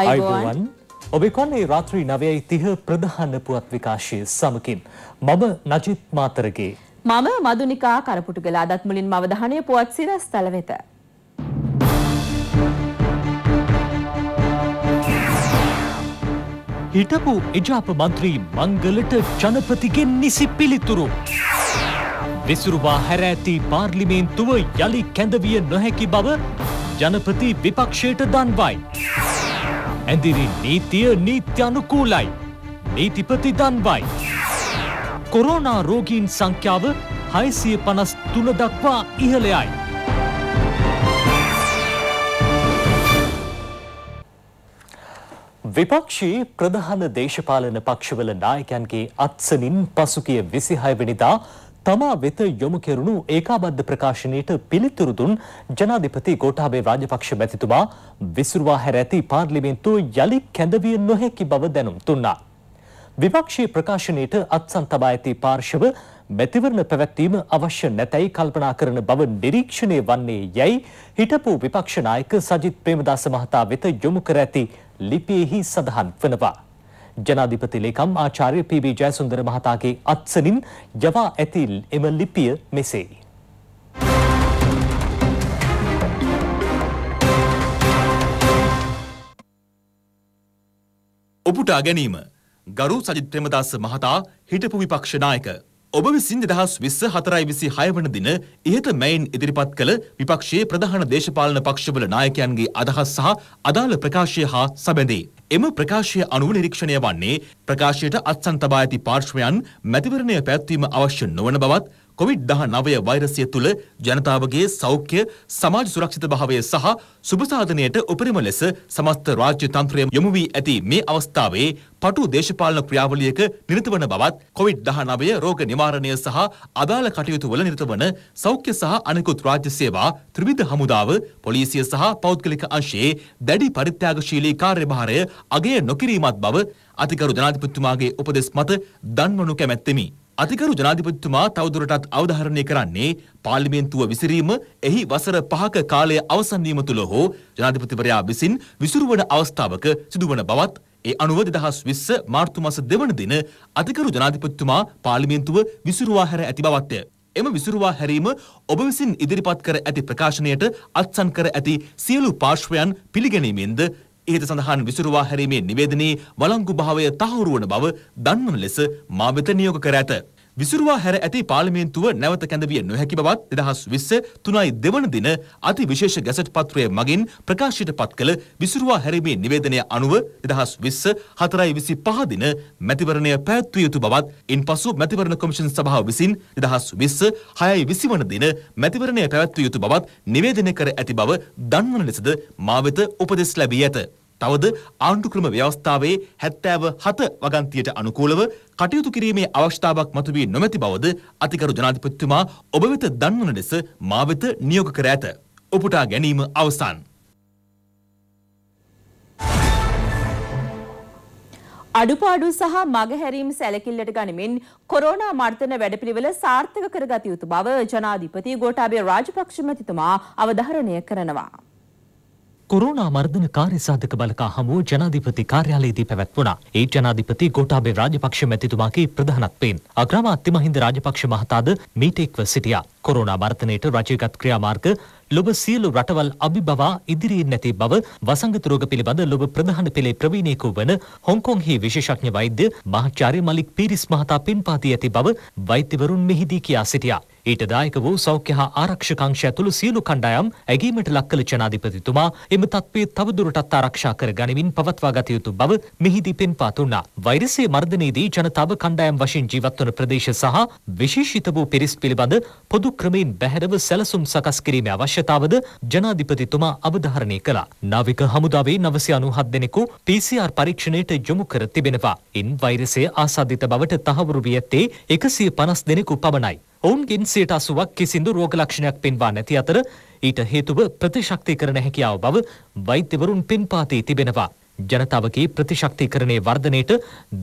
අයිබෝවන් ඔබ කොන්නේ රාත්‍රී නවයයි තිහ ප්‍රධාන පුවත් විකාශය සමකින් මම නජිත් මාතරගේ මම මදුනිකා කරපුටු කළ අදත් මුලින් මවධානය පුවත් සිරස් තල වෙත. හිටපු එජාප මන්ත්‍රී මංගලට ජනපතිගෙන් නිසි පිළිතුරු. විසුරුවා හැර ඇති පාර්ලිමේන්තුව යළි කැඳවිය නොහැකි බව ජනපති විපක්ෂයට දන්වයි. ඇඳිරි නීතිය නීත්‍යනුකූලයි. නීතිපති දන්වයි. කොරෝනා රෝගීන් සංඛ්‍යාව හයිසිය පනස් තුන දක්වා ඉහළයයි. විපක්ෂී ප්‍රධාන දේශපාලන පක්ෂවල නායකයන්ගේ අත්සනින් පසුකිය විසිහයවනිදා තමා වෙත යොමු කෙරුණු ඒකාබද්ධ ප්‍රකාශනයට පිළිතුරු දුන් ජනාධිපති ගෝඨාභය රාජපක්ෂ මැතිතුමා විසුරුවා හැර ඇති පාර්ලිමේන්තුව යලි කැඳවිය නොහැකි බව දැනුම් දුන්නා. විපක්ෂයේ ප්‍රකාශනයට අත්සන් තබා ඇති පාර්ශව මැතිවරණ පැවැත්වීම අවශ්‍ය නැතැයි කල්පනා කරන බව නිරීක්ෂණය වන්නේ යැයි හිටපු විපක්ෂ නායක සජිත් ප්‍රේමදාස මහතා වෙත යොමු කර ඇති ලිපියෙහි සඳහන් වනවා. ජනාධිපති ලේකම් ආචාර්ය පී.බී. ජයසුන්දර මහතාගේ අත්සනින් යවා ඇති එම ලිපිය මෙසේයි. උපුටා ගැනීම ගරු සජිත් ප්‍රේමදාස මහතා හිටපු විපක්ෂ නායක ඔබ විසින් දෙදහස් විස්ස හතරයි විසි හයවන දින ඉහත මැයින් ඉදිරිපත් කළ විපක්ෂයේ ප්‍රධාන දේශපාලන පක්ෂවල නායකයන්ගේ අදහස් සහ අදාළ ප්‍රකාශය හා සබැඳේ. එම ප්‍රකාශය අනුව නිරීක්ෂණය වන්නේ ප්‍රකාශයට අත්සන් තබා ඇති පාර්ශ්වයන් මැතිවරණය පැවැත්වීම අවශ්‍ය නොවන බවත් කොවිD-19 වෛරසය තුළ ජනතාවගේ සෞඛ්‍ය සමාජ සුරක්ෂිතභාවය සහ සුබසාධනයට උපරිම ලෙස සමස්ත රාජ්‍ය තන්ත්‍රය යොමු වී ඇති මේ අවස්ථාවේ පටු දේශපාලන ක්‍රියාවලියක නිරත වන බවත් කොවිD-19 රෝග නිවාරණය සහ අදාළ කටයුතු වල නිරත වන සෞඛ්‍ය සහ අනෙකුත් රාජ්‍ය සේවා ත්‍රිවිධ හමුදාව පොලිසිය සහ පෞද්ගලික අංශයේ දැඩි පරිත්‍යාගශීලී කාර්යභාරය අගය නොකිරීමත් බව අතිකරු ජනාධිපතිතුමාගේ උපදෙස් මත දන්වනු කැමැත්තෙමි. අධිකරු ජනාධිපතිතුමා තවදුරටත් අවධාරණය කරන්නේ පාර්ලිමේන්තුව විසිරීම එහි වසර පහක කාලය අවසන් වීම තුල හෝ ජනාධිපතිවරයා විසින් විසිරුවන අවස්ථාවක සිදුවන බවත් ඒ අනුව 2020 මාර්තු මාස 2 දින අධිකරු ජනාධිපතිතුමා පාර්ලිමේන්තුව විසිරුවා හැර ඇති බවත්ය. එම විසුරුවා හැරීම ඔබ විසින් ඉදිරිපත් කර ඇති ප්‍රකාශනයට අත්සන් කර ඇති සියලු පාර්ශ්වයන් පිළිගැනීමෙන්ද ඉහත සඳහන් විසුරුවා හැරීමේ නිවේදනයේ වලංගු භාවය තහවුරු වන බව දන්වන ලෙස මා වෙත නියෝග කර ඇත. විසිරුවා හැර ඇති පාර්ලිමේන්තුව නැවත කැඳවිය නොහැකි බවත් දෙදහස් විස්ස තුනයි දෙවන දින අති විශේෂ ගැසට් පත්‍රය මගින් ප්‍රකාශයට පත් කළ විසිරුවා හැරීමේ නිවේදනය අනුව දෙදහස් විස්ස හතරයි විසි පහ දින මැතිවරණය පැවැත්විය යුතු බවත් ඉන් පසු මැතිවරණ කොමිෂන් සභාව විසින් දෙදහස් විස්ස හයයි විසිවන දින මැතිවරණය පැවැත්විය යුතු බවත් නිවේදනය කර ඇති බව දන්වන ලෙසද මා වෙත උපදෙස් ලැබී ඇත. තවද ආණ්ඩු ක්‍රම ව්‍යවස්ථාවේ හැත්තෑව හත වගන්තියට අනුකූලව කටයුතු කිරීමේ අවශ්‍යතාවක් මතුවී නොමැති බවද අතිකරු ජනාධිපතිතුමා ඔබ වෙත දන්වන ලෙස මා වෙත නියෝග කර ඇත. උපුටා ගැනීම අවසන්. අඩුපාඩු සහ මගහැරීම් සැලකිල්ලට ගනිමින් කොරෝනා මර්ධන වැඩපිළිවෙල සාර්ථක කරගත යුතු බව ජනාධිපති ගෝඨාභය රාජපක්ෂ මැතිතුමා අවධාරණය කරනවා. කොරෝනා මර්ධන කාර්ය සාධක බලකා හමුව ජනාධිපති කාර්යාලයේදී පැවැත්වුණා. ඒ ජනාධිපති ගෝඨාභය රාජපක්ෂ මැතිතුමාගේ ප්‍රධානත්වයෙන් අග්‍රාමාත්‍ය මහින්ද රාජපක්ෂ මහතාද මීට එක්ව සිටියා. කොරෝනා මර්ධනයට රජයගත් ක්‍රියාමාර්ග ලොබ සියලු රටවල් අභිබවා ඉදිරියෙන් නැති බව වසංගතරෝග පිළිබඳ ලොබ ප්‍රධාන පෙළේ ප්‍රවීණයෙකු වන හොංකොන්හි විශේෂඥ වෛද්‍ය මහාචාර්ය මලික් පීරිස් මහතා පින්පාති ඇති බව වෛද්‍යවරුන් මෙහිදී කියා සිටියා. ඊට දායක වූ සෞඛ්‍ය හා ආරක්ෂකංශ ඇතුළු සියලු කණ්ඩායම් ඇගීමට ලක් කළ ජනාධිපතිතුමා එම තත්ත්වය තවදුරටත් ආරක්ෂා කර ගනිමින් පවත්වා ගත යුතු බව මෙහිදී පෙන්පා දුන්නා. වෛරසයේ මර්ධනයේදී ජනතාව කණ්ඩායම් වශයෙන් ජීවත් වන ප්‍රදේශ සහ විශේෂිත වූ පිරිස් පිළිබඳ පොදු ක්‍රමයෙන් බැහැරව සැලසුම් සකස් කිරීම අවශ්‍ය අවශ්‍යතාවද ජනාධිපතිතුමා අවධාරණය කළා. නාවික හමුදාවේ නවසි අනුහත් දෙනෙකු PCR පරීක්ෂණයට යොමු කර තිබෙනවා. ඉන් වෛරසය ආසාධිත බවට තහවුරු වී ඇත්තේ එකසිය පනස් දෙනෙකු පමණයි. ඔවුන්ගෙන් සියට අසුවක් කිසිදු රෝග ලක්ෂණයක් පෙන්වා නැති අතර ඊට හේතුව ප්‍රතිශක්තිකරණ හැකියාව බව වෛද්‍යවරුන් පෙන්පාතී තිබෙනවා. ජනතාවගේ ප්‍රතිශක්තිකරණය වර්ධනයට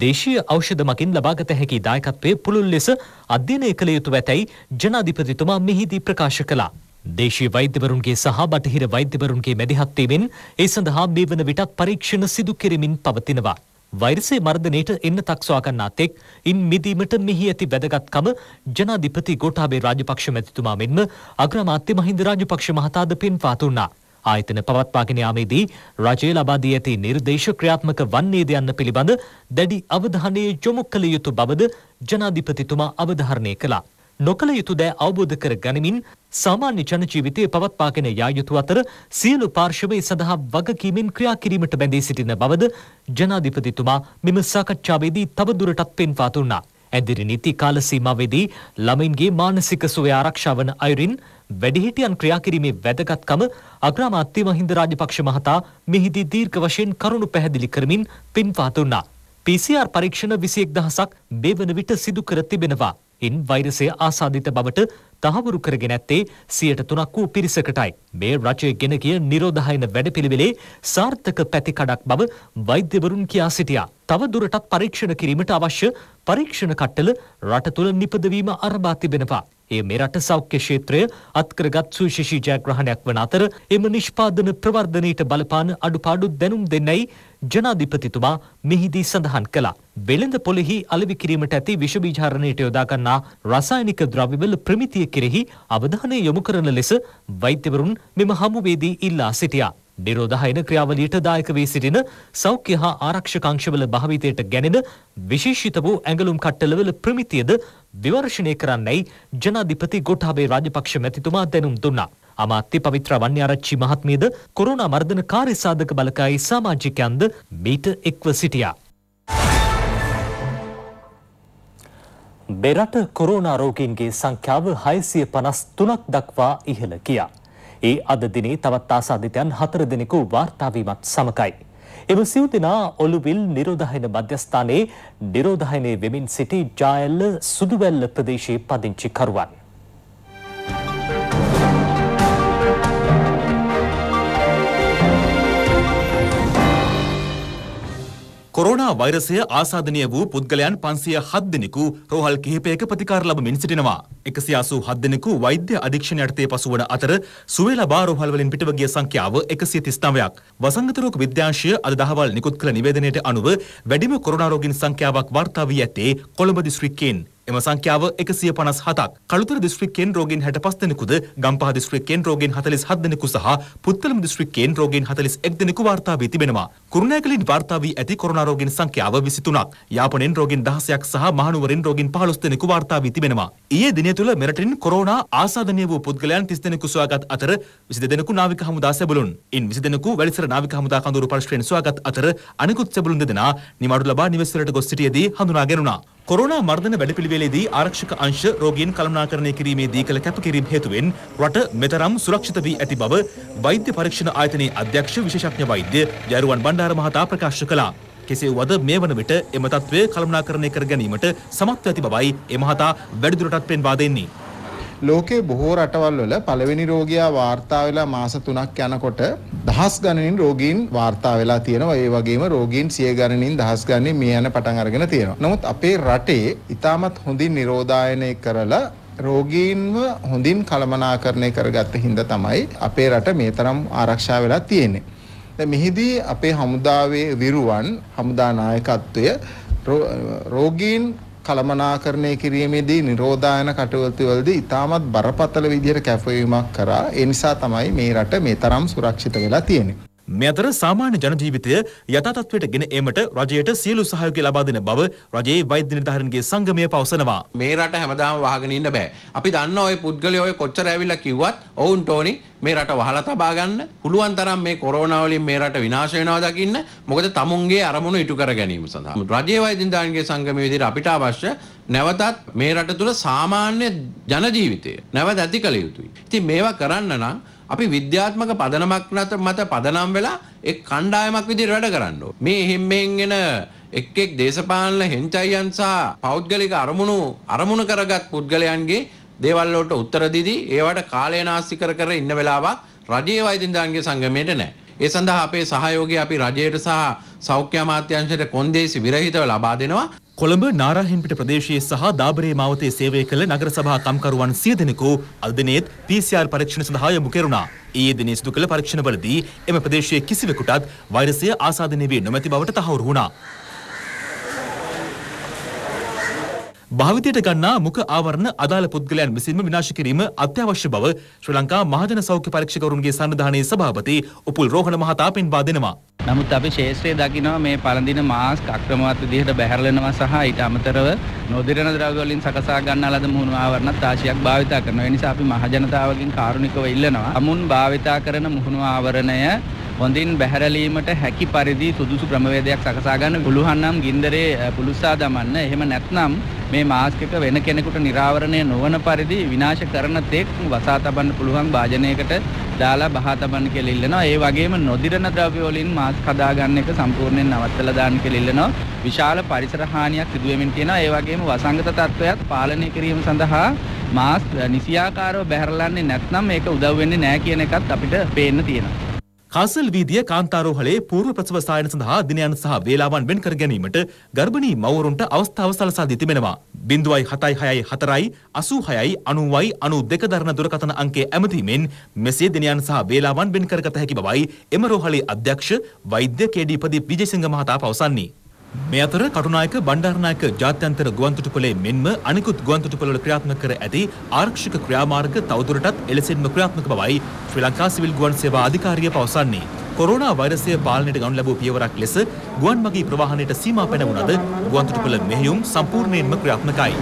දේශීය ඖෂධ මකින් ලබාගත හැකි දායකත්වය පුළුල් ලෙස අධ්‍යයනය කළ යුතු ඇතැයි ජනාධිපතිතුමා මෙහිදී ප්‍රකාශ කළා. දේශීය වෛද්‍යවරුන්ගේ සහ බටහිර වෛද්‍යවරුන්ගේ මැදිහත් වීමෙන් ඒ සඳහා මේ වන විටත් පරීක්ෂණ සිදු කෙරෙමින් පවතිනවා. වෛරසයේ මර්ධනයට එන්න තක්සවා ගන්නා තෙක් ඉන් මිදීමට මෙහි ඇති වැදගත්කම ජනාධිපති ගෝඨාභය රාජපක්ෂ මැතිතුමා මෙන්ම අග්‍රාමාත්‍ය මහින්ද රාජපක්ෂ මහතාද පෙන්වා දුන්නා. ආයතන පවත්වාගෙන යාමේදී රජය ලබා දී ඇති නිර්දේශ ක්‍රියාත්මක වන්නේද යන්න පිළිබඳ දැඩි අවධානය යොමු කළ යුතු බවද ජනාධිපතිතුමා අවධාරණය කළා. නොකළ යුතු දෑ අවබෝධ කර ගනිමින් සාමාන්‍ය ජන ජීවිතය පවත්වාගෙන යා යුතු අතර සියලු පාර්ශවයේ සඳහා වගකීමෙන් ක්‍රියා කිරීමට බැඳී සිටින බවද ජනාධිපතිතුමා මෙම සාකච්ඡාවේදී තවදුරටත් පෙන්වා දුන්නා. ඇදිරි නීති කාල සීමාවේදී ළමයින්ගේ මානසික සුවය ආරක්ෂා වන අයුරින් වැඩිහිටියන් ක්‍රියාකිරීමේ වැදගත්කම අග්‍රාමාත්‍ය මහින්ද රාජපක්ෂ මහතා මෙහිදී දීර්ඝ වශයෙන් කරුණු පැහැදිලි කරමින් පින්වා දුන්නා. PCR පරීක්ෂණ 21000ක් මේ වන විට සිදු කර තිබෙනවා. ඉන් වෛරසය ආසාධිත බවට තහවුරු කරගෙන ඇත්තේ සියයට තුනක් වූ පිරිසකටයි. මේ රජය ගෙන ගිය නිරෝධහයන වැඩපිළිවෙලේ සාර්ථක පැතිකඩක් බව වෛද්‍යවරුන් කියා සිටියා. තව දුරටත් පරීක්ෂණ කිරීමට අවශ්‍ය පරීක්ෂණ කට්ටල රට තුළ නිපදවීම අරබා තිබෙනවා. ඒ මෙරට සෞඛ්‍ය ක්ෂේත්‍රය අත්කරගත් සුවිශේෂී ජයග්‍රහණයක් වන අතර එම නිෂ්පාදන ප්‍රවර්ධනයට බලපාන අඩුපාඩු දැනුම් දෙන්නයි ජනාධිපතිතුමා මෙහිදී සඳහන් කළා. වෙළඳ පොලෙහි අලෙවි කිරීමට ඇති විෂබීජහරණයට යොදාගන්නා රසායනික ද්‍රව්‍යවල ප්‍රමිතිය කෙරෙහි අවධානය යොමු කරන ලෙස වෛද්‍යවරුන් මෙම හමුවේදී ඉල්ලා සිටියා. නිරෝධායන ක්‍රියාවලියට දායක වී සිටින සෞඛ්‍ය හා ආරක්ෂකංශවල භාවිතයට ගැනෙන විශේෂිත වූ ඇඟලුම් කට්ටලවල ප්‍රමිතියද විවර්ශනය කරන්නයි ජනාධිපති ගොටාබේ රාජපක්ෂ මැතිතුමා දැනුම් දුන්නා. අමාත්‍ය පවිත්‍ර වන්‍යාරච්චි මහත්මියද කොරෝනා මර්ධන කාර්යසාධක බලකායි සමාජිකයන්ද මීට එක්ව සිටියා. බෙරට කොරෝනා රෝගීන්ගේ සංඛ්‍යාව 653ක් දක්වා ඉහළ ගියා. ඒ අද දිනේ තවත් ආසාදිතයන් හතර දෙනෙකු වාර්තාාවීමත් සමකයි. එම සිව් දෙනා ඔලුවිල් නිරෝධහයන මධ්‍යස්ථානයේ නිරෝධහයනය වෙමින් සිටි ජායල්ල සුදුවැල්ල ප්‍රදේශයේ පදිංචිකරුවන්. කොරෝනා වෛරසය ආසාධනය වූ පුද්ගලයන් පන්සිය හත් දෙනෙකු රෝහල් කිහිපයක ප්‍රතිකාර ලබමින් සිටිනවා. එකසි අසූ හත් දෙනෙකු වෛද්‍ය අධීක්ෂණ යටතේ පසුවන අතර සුවේ ලබා රෝහල් වලින් පිටව ගිය සංඛ්‍යාව එකසිය තිස්නවයක්. වසංගත රෝග විද්‍යාංශය අද දහවල් නිකුත් කළ නිවේදනයට අනුව වැඩිම කොරෝනා රෝගීන් සංඛ්‍යාවක් වාර්තා වී ඇත්තේ කොළඹ දිස්ත්‍රික්කයෙන්. එම සංඛ්‍යාව 157ක්. කළුතර දිස්ත්‍රික්කයෙන් රෝගීන් 65 දෙනෙකුද, ගම්පහ දිස්ත්‍රික්කයෙන් රෝගීන් 47 දෙනෙකු සහ පුත්තලම දිස්ත්‍රික්කයෙන් රෝගීන් 41 දෙනෙකු වාර්තා වී තිබෙනවා. කුරුණෑගලින් වාර්තා වී ඇති කොරෝනා රෝගීන් සංඛ්‍යාව 23ක්. යාපනයෙන් රෝගීන් 16ක් සහ මහනුවරින් රෝගීන් 15 දෙනෙකු වාර්තා වී තිබෙනවා. ඊයේ දිනය තුළ මෙරටින් කොරෝනා ආසාදනය වූ පුද්ගලයන් 30 දෙනෙකු සොයාගත් අතර 22 දෙනෙකු නාවික හමුදා සැබළුන්. ඉන් 20 දෙනෙකු වැලිසර නාවික හමුදා කඳවුරු පරිශ්‍රයෙන් සොයාගත් අතර අනෙකුත් සැබළුන් දෙදෙනා නිවාඩු ලබා නිවෙස් වලට ගොස් සිටියේදී හඳුනාගෙනුණා. කොරෝනා මර්ධන වැඩපිළිවෙලේදී ආරක්ෂක අංශ රෝගීන් කළමනාකරණය කිරීමේදී කළ කැපකිරීම හේතුවෙන් රට මෙතරම් සුරක්ෂිත වී ඇති බව වෛද්‍ය පරීක්ෂණ ආයතනයේ අධ්‍යක්ෂ විශේෂඥ වෛද්‍ය ජයරුවන් බණ්ඩාර මහතා ප්‍රකාශ කළා. කෙසේ වුවද මේ වන විට එම තත්ත්වය කළමනාකරණය කර ගැනීමට සමත්ව ඇති බවයි එ මහතා වැඩිදුරටත් පෙන්වා දෙන්නේ. ලෝකේ බොහෝ රටවල් වල පළවෙනි රෝගියා වාර්තා වෙලා මාස 3ක් යනකොට දහස් ගණනින් රෝගීන් වාර්තා වෙලා තියෙනවා. ඒ වගේම රෝගීන් සිය ගණනින් දහස් ගණනින් මිය යන පටන් අරගෙන තියෙනවා. නමුත් අපේ රටේ ඉතාමත් හොඳින් නිරෝධායනය කරලා රෝගීන්ව හොඳින් කළමනාකරණය කරගත්ත හින්දා තමයි අපේ රට මේ තරම් ආරක්ෂා වෙලා තියෙන්නේ. දැන් මෙහිදී අපේ හමුදාවේ විරුවන් හමුදා නායකත්වය රෝගීන් කළමනාකරණය කිරීමේදී නිරෝධායන කටයුතුවලදී ඉතාමත් බරපතල විදිහට කැපවීමක් කරා. ඒ නිසා තමයි මේ රට මේ තරම් සුරක්ෂිත වෙලා තියෙන්නේ. මේ අතර සාමාන්‍ය ජන ජීවිතය යථාතත්වයට ගෙන ඒමට රජයට සියලු සහයෝගය ලබා දෙන බව රජයේ වෛද්‍ය නිලධාරීන්ගේ සංගමය පවසනවා. මේ රට හැමදාම වහගෙන ඉන්න බෑ. අපි දන්න ওই පුද්ගලයෝ ඔය කොච්චර ඇවිල්ලා කිව්වත් ඔවුන්ට ඕනි මේ රට වහලා තබා ගන්න පුළුවන් තරම් මේ කොරෝනා වලින් මේ රට විනාශ වෙනවා දකින්න. මොකද තමුන්ගේ අරමුණු ඉටු කර ගැනීම සඳහා. රජයේ වෛද්‍ය නිලධාරීන්ගේ සංගමයේ විදිහට අපිට අවශ්‍ය නැවතත් මේ රට තුළ සාමාන්‍ය ජන ජීවිතය නැවත ඇති කළ යුතුයි. ඉතින් මේවා කරන්න නම් අපි විද්‍යාත්මක පදනමක් නත මත පදනම් වෙලා එක් කණ්ඩායමක් විදිහට වැඩ කරන්න ඕනේ. මේ එහෙම් මෙහෙන් එන එක් එක් දේශපාලන හෙන්චයියන් සහ පෞද්ගලික අරමුණු අරමුණු කරගත් පුද්ගලයන්ගේ දේවල් වලට උත්තර දීදී ඒවට කාලය නාස්ති කර කර ඉන්න වෙලාවක් රජයේ වෛද්‍යදාන්ගේ සංගමයේට නැහැ. ඒ සඳහා අපේ සහයෝගය අපි රජයට සහ සෞඛ්‍ය අමාත්‍යංශයට කොන්දේසි විරහිතව ලබා දෙනවා. කොළඹ නාරාහෙන්පිට ප්‍රදේශයේ සහ දාබරේ මාවතේ සේවය කළ නගර සභා කම්කරුවන් සිය දෙනෙකු අද දිනේත් PCR පරීක්ෂණ සඳහා යොමු කෙරුණා. ඊයේ දිනේ සිදු කළ පරීක්ෂණවලදී එම ප්‍රදේශයේ කිසිවෙකුටත් වෛරසය ආසාදනය වී නොමැති බවට තහවුරු වුණා. භාවිතයට ගන්නා මුඛ ආවරණ අදාළ පුද්ගලයන් විසින්ම විනාශ කිරීම අත්‍යවශ්‍ය බව ශ්‍රී ලංකා මහජන සෞඛ්‍ය පරීක්ෂකවරුන්ගේ සංවිධානයේ සභාපති උපුල් රෝහණ මහතා පෙන්වා දෙනවා. නමුත් අපි ශේෂත්‍රය දකිනවා මේ පළඳින මාස්ක් අක්‍රමවත් විදිහට බැහැරලෙනවා සහ ඊට අමතරව නොදිරෙන ද්‍රව්‍ය වලින් සකසා ගන්නාලද මුහුණු ආවරණත් ආශියක් භාවිතා කරනවා. ඒ නිසා අපි මහජනතාවගෙන් කාරුණිකව ඉල්ලනවා. අමුන් භාවිතා කරන මුහුණු ආවරණය හොඳින් බැහැරලීමට හැකි පරිදි සුදුසු ක්‍රමවේදයක් සකසා ගන්න පුළුවන් නම් ගින්දරේ පුලුස්සා දමන්න. එහෙම නැත්නම් මේ මාස්ක් එක වෙන කෙනෙකුට නිරාවරණය නොවන පරිදි විනාශ කරන තෙක් වසා තබන්න පුළුවන් වාජනයකට දාලා බහා තබන්න කියලා ඉල්ලනවා. ඒ වගේම නොදිරන ද්‍රව්‍ය වලින් මාස්ක් හදාගන්න එක සම්පූර්ණයෙන් නවත්තලා දාන්න කියලා ඉල්ලනවා. විශාල පරිසර හානියක් සිදු වෙමින් තියෙනවා. ඒ වගේම වසංගත තත්ත්වයක් පාලනය කිරීම සඳහා මාස්ක් නිසියාකාරව බැහැරලන්නේ නැත්නම් මේක උදව් වෙන්නේ නැහැ කියන එකත් අපිට පේන්න තියෙනවා. කාසල් වීදිය කාන්තාරෝහලේ පූර්ව ප්‍රසව සායන සඳහා දිනයන් සහ වේලාවන් වෙන් කර ගැනීමට ගර්භණී මවවරුන්ට අවස්ථාව සලසා දී තිබෙනවා. 0.76යි 4යි 86යි 90යි 92 දරන දුරකථන අංකයේ ඇමතීමෙන් මෙසේ දිනයන් සහ වේලාවන් වෙන් කරගත හැකි බවයි එම රෝහලේ අධ්‍යක්ෂ වෛද්‍ය කේ.ඩී. ප්‍රදීප් විජේසිංහ මහතා පවසන්නේ. මේ අතර කටුනායක බණ්ඩාරනායක ජාත්‍යන්තර ගුවන්තොටුපළේ මෙන්ම අනිකුත් ගුවන්තොටුපළවල ක්‍රියාත්මක කර ඇති ආරක්ෂක ක්‍රියාමාර්ග තවදුරටත් එලෙසින්ම ක්‍රියාත්මක බවයි ශ්‍රී ලංකා සිවිල් ගුවන් සේවා අධිකාරිය පවසන්නේ. කොරෝනා වෛරසය පාලනයට ගනු ලැබූ පියවරක් ලෙස ගුවන් මගී ප්‍රවාහනයට සීමා පැනවුණද ගුවන්තොටුපළ මෙහෙයුම් සම්පූර්ණයෙන්ම ක්‍රියාත්මකයි.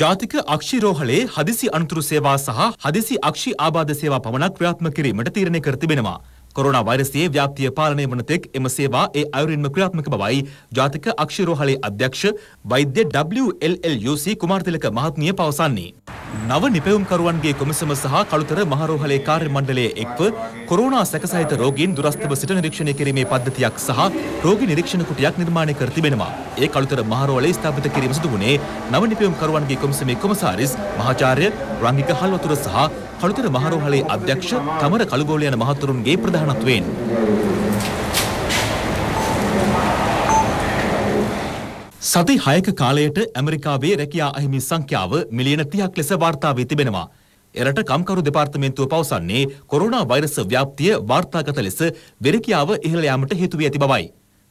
ජාතික අක්ෂිරෝහලේ හදිසි අනතුරු සේවා සහ හදිසි අක්ෂි ආබාධ සේවා පමණක් ක්‍රියාත්මක කිරීමට තීරණය කර තිබෙනවා. කොරෝනා වෛරසයේ ව්‍යාප්තිය පාලනය වන තෙක් එම සේවා ඒ අයුරින්ම ක්‍රියාත්මක බවයි ජාතික අක්ෂරෝහලේ අධ්‍යක්ෂ වෛද්‍ය WLLUC කුමාරතිලක මහත්මිය පවසන්නේ. නව නිපැවුම්කරුවන්ගේ කොමිසම සහ කළුතර මහරෝහලේ කාර්ය මණ්ඩලයේ එක්ව කොරෝනා සැකසහිත රෝගීන් දුරස්ථව සිට නිරීක්ෂණය කිරීමේ පද්ධතියක් සහ රෝගී නිරීක්ෂණ කුටියක් නිර්මාණය කර තිබෙනවා. ඒ කළුතර මහරෝහලේ ස්ථාපිත කිරීම සිදු වුණේ නව නිපැවුම්කරුවන්ගේ කොමිසමේ කොමසාරිස් මහාචාර්ය රංගික හල්වතුර සහ කළුතර මහරෝහලේ අධ්‍යක්ෂ තමර කළුගෝල යන මහතුරුන්ගේ ප්‍රධානත්වයෙන් සති 6ක කාලයට ඇමරිකාවේ රැකියා අහිමි සංඛ්‍යාව මිලියන 30ක් ලෙස වාර්තා වී තිබෙනවා. එරට කම්කරු දෙපාර්තමේන්තුව පවසන්නේ කොරෝනා වෛරස් ව්‍යාප්තිය වාර්තාගත ලෙස වෙරකියාව ඉහළ යාමට හේතු වී ඇති බවයි.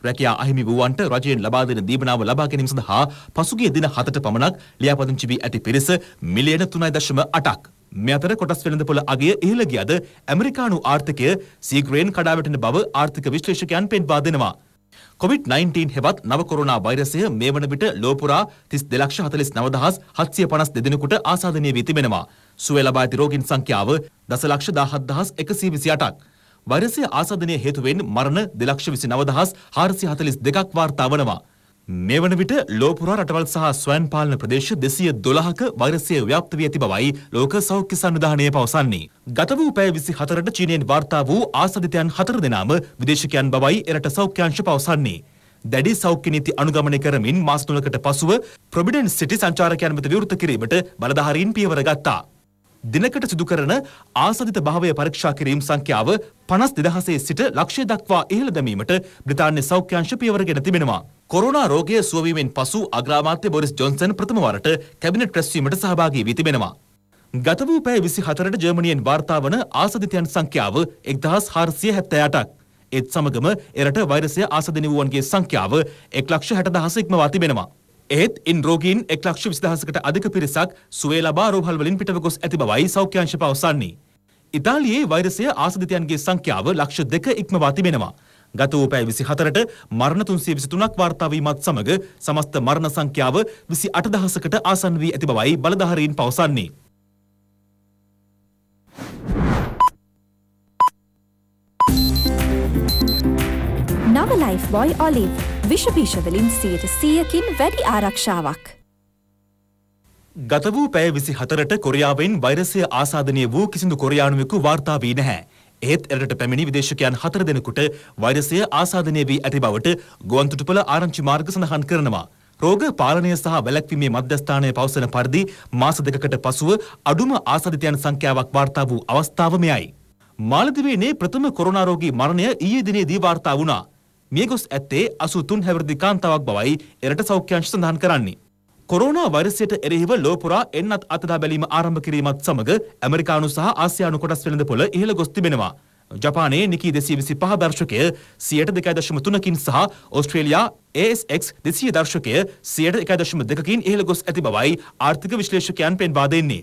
රැකියා අහිමි වූවන්ට රජයෙන් ලබා දෙන දීමනාව ලබා ගැනීම සඳහා පසුගිය දින 7ට පමණක් ලියාපදිංචි වී ඇති පිරිස මිලියන 3.8ක්. මේ අතර කොටස් වෙළඳපොළ අගය ඉහළ ගියද ඇමරිකානු ආර්ථිකය සීග්‍රයෙන් කඩාවැටෙන බව ආර්ථික විශ්ලේෂකයන් පෙන්වා දෙනවා. COVID-19 හෙවත් නව කොරෝනා වෛරසය මේ වන විට ලෝපුරා 32,49,752 දෙදෙනෙකුට ආසාදනය වී තිබෙනවා. සුවය ලබා ඇති රෝගීන් සංඛ්‍යාව දසලක්ෂ 17,128ක්. වෛරසය ආසාදනය හේතුවෙන් මරණ 2,29,442ක් වාර්තා වනවා. මේ වන විට ලෝපුරා රටවල් සහ ස්වයන් පාලන ප්‍රදේශ දෙසිය දොළහක වෛරසය ව්‍යාප්ත වී ඇති බවයි ලෝක සෞඛ්‍ය සංවිධානය පවසන්නේ. ගත වූ පැය විසි හතරට චීනයෙන් වාර්තා වූ ආසධිතයන් හතර දෙනාම විදේශකයන් බවයි එරට සෞඛ්‍යංශ පවසන්නේ. දැඩි සෞඛ්‍ය නීති අනුගමනය කරමින් මාස තුනකට පසුව ප්‍රොබිඩන්ස් සිටි සංචාරකයන් වෙත විවෘත කිරීමට බලධාරීන් පියවර ගත්තා. දිනකට සිදු කරන ආසදිත භාවය පරීක්ෂා කිරීම් සංඛ්‍යාව පනස් දෙදහසේ සිට ලක්ෂය දක්වා ඉහළ දැමීමට බ්‍රතාන්‍ය සෞඛ්‍යංශ පියවරගෙන තිබෙනවා. කොරෝනා රෝගය සුවවීමෙන් පසු අග්‍රාමාත්‍ය බොරිස් ජොන්සන් ප්‍රථමවරට කැබිනට් රැස්වීමට සහභාගී වී තිබෙනවා. ගත වූ පැය විසි හතරට ජර්මණියෙන් වාර්තාාවන ආසධිතයන් සංඛ්‍යාව එක්දහස් හාරසිය හැත්තෑටක්. එත් සමගම එරට වෛරසය ආසධනි වුවන්ගේ සංඛ්‍යාව එක් ලක්ෂ හැටදහසෙක්ම වාතිබෙනවා. එහෙත් ඉන් රෝගීන් එක් ලක්ෂ විසිදහසකට අධික පිරිසක් සුවේ ලබා රෝහල් වලින් පිටව ගොස් ඇති බවයි සෞඛ්‍යංශ පවසන්නේ. ඉතාලියේ වෛරසය ආසදිතයන්ගේ සංඛ්‍යාව ලක්ෂ දෙක ඉක්මවා තිබෙනවා. ගත වූ පැය 24ට මරණ 323ක් වාර්තා වීමත් සමග සමස්ත මරණ සංඛ්‍යාව 28000කට ආසන්න වී ඇති බවයි බලධාරීන් පවසන්නේ. නව ලයිෆ් බොයි ඔලිව් විශපීෂවලින් සියයට සියකින් වැඩි ආරක්ෂාවක්. ගත වූ පැය විසි හතරට කොරියාවෙන් වෛරසය ආසාධනය වූ කිසිදු කොරයානුවෙකු වාර්තා වී නැහැ. ඒත් එරට පැමිණි විදේශකයන් හතර දෙනකුට වෛරසය ආසාධනය වී ඇති බවට ගුවන්තුටුපල ආරංචි මාර්ග සඳහන් කරනවා. රෝග පාලනය සහ වැලැක්වීමේ මධ්‍යස්ථානය පවසන පරිදි මාස දෙකකට පසුව අඩුම ආසධිතයන් සංඛ්‍යාවක් වාර්තා වූ අවස්ථාව මෙයයි. මාලදිවේනේ ප්‍රථම කොරනාරෝගී මරණය ඊයේ දිනේ දී වාර්තා වුණා. මියගොස් ඇත්තේ 83 හැවිරිදි කාන්තාවක් බවයි එරට සෞඛ්‍යාංශ සඳහන් කරන්නේ. කොරෝනා වෛරසයට එරෙහිව ලෝ පුරා එන්නත් අතදා බැලීම ආරම්භ කිරීමත් සමග ඇමරිකානු සහ ආසියානු කොටස් වෙළඳ පොළ ඉහළ ගොස් තිබෙනවා. ජපානයේ නිකී දෙසී විසි පහ දර්ශකය සියයට දෙකයි දශම තුනකින් සහ ඔස්ට්‍රේලයා ASX දෙසිය දර්ශකය සියයට එකයි දශම දෙකකින් ඉහළ ගොස් ඇති බවයි ආර්ථික විශ්ලේෂකයන් පෙන්වා දෙන්නේ.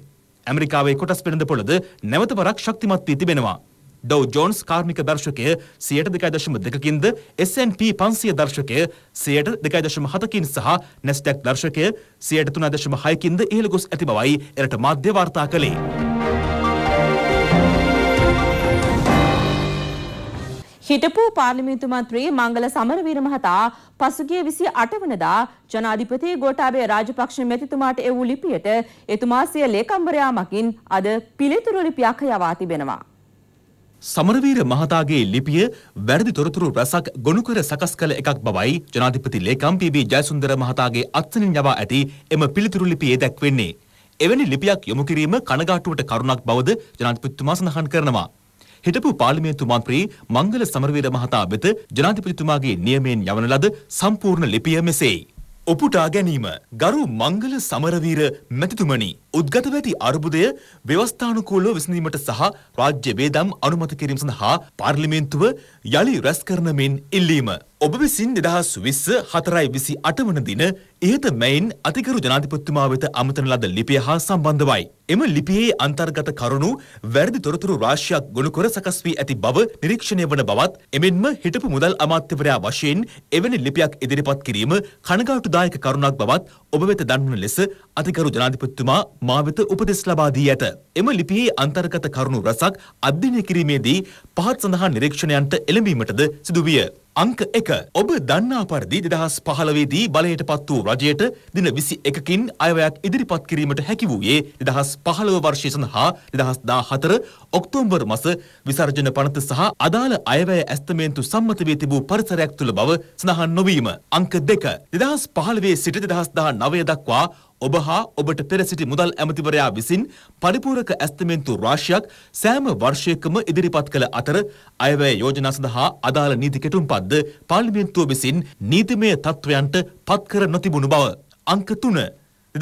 ඇමරිකාවේ කොටස් පෙළඳ පොළද නැවත වරක් ශක්තිමත් වී තිබෙනවා. ඩෝ ජෝන්ස් කාර්මික දර්ශකය සියයට දෙකයි දශම දෙකකින්ද SNP පන්සිය දර්ශකය සියයට දෙකයි දශම හතකින් සහ නැස්ටැක් දර්ශකය සියයට තුනා දශම හයකින්ද ඉහළ ගොස් ඇති බවයි එරට මාධ්‍ය වාර්තා කළේ. හිටපු පාර්ලිමේන්තු මන්ත්‍රී මංගල සමරවීර මහතා පසුගිය 28 වනදා ජනාධිපති ගෝඨාභය රාජපක්ෂ මැතිතුමාට එවූ ලිපියට එතුමා සිය ලේකම්වරයා මගින් අද පිළිතුරු ලිපියක් යවා තිබෙනවා. සමරවීර මහතාගේ ලිපිය වැරදි තොරතුරු රැසක් ගොනු කර සකස් කළ එකක් බවයි ජනාධිපති ලේකම් පී.බී. ජයසුන්දර මහතාගේ අත්සනින් යවා ඇති එම පිළිතුරු ලිපියේ දැක්වෙන්නේ. එවැනි ලිපියක් යොමු කිරීම කනගාටුවට කරුණක් බවද ජනාධිපතිතුමා සඳහන් කරනවා. හිටපු පාර්ලිමේන්තු මන්ත්‍රී මංගල සමරවීර මහතා වෙත ජනාධිපතිතුමාගේ නියමයෙන් යවන ලද සම්පූර්ණ ලිපිය මෙසේයි. ඔපුටා ගැනීම ගරු මංගල සමරවීර මැතිතුමනි උද්ගත වැති අර්බුදය ව්‍යවස්ථානුකූලව විසඳීමට සහ රාජ්‍ය වේදම් අනුමත කිරීම සඳහා පාර්ලිමේන්තුව යළි රැස් කරන මෙන් ඉල්ලීම. ඔබ විසින් දෙදහස් විස්ස හතරයි විසි අටවන දින ඉහත මෙයින් අතිකරු ජනාධිපතිතුමා වෙත අමතන ලද ලිපිය හා සම්බන්ධවයි. එම ලිපියේ අන්තර්ගත කරුණු වැරදි තොරතුරු රාශියක් ගොනු කර සකස් වී ඇති බව නිරීක්ෂණය වන බවත් එමෙන්ම හිටපු මුදල් අමාත්‍යවරයා වශයෙන් එවැනි ලිපියක් ඉදිරිපත් කිරීම කනගාටුදායක කරුණක් බවත් ඔබ වෙත දන්වන ලෙස අතිකරු ජනාධිපතිතුමා මා වෙත උපදෙස් ලබා දී ඇත. එම ලිපියේ අන්තර්ගත කරුණු රසක් අධ්‍යයනය කිරීමේදී පහත් සඳහා නිරීක්ෂණයන්ට එළඹීමටද සිදු විය. අංක 1 ඔබ දන්නා පරිදි 2015 දී බලයට පත් වූ රජයට දින 21කින් අයවැයක් ඉදිරිපත් කිරීමට හැකි වූයේ 2015 වර්ෂය සඳහා 2014 ඔක්තෝබර් මස විසර්ජන පනත සහ අදාළ අයවැය ඇස්තමේන්තු සම්මත වී තිබූ පරිසරයක් තුළ බව සඳහන් නොවීම. අංක 2 2015 සිට 2019 දක්වා ඔබ හා ඔබට පෙර සිටි මුදල් ඇමතිවරයා විසින් පරිපූරක ඇස්තමේන්තු රාශියක් සෑම වර්ෂයකම ඉදිරිපත් කළ අතර අයවැය යෝජනා සඳහා අදාළ නීති කෙටුම්පත්ද පාර්ලිමේන්තුව විසින් නීතිමය තත්ත්වයන්ට පත්කර නොතිබුණු බව. අංක තුන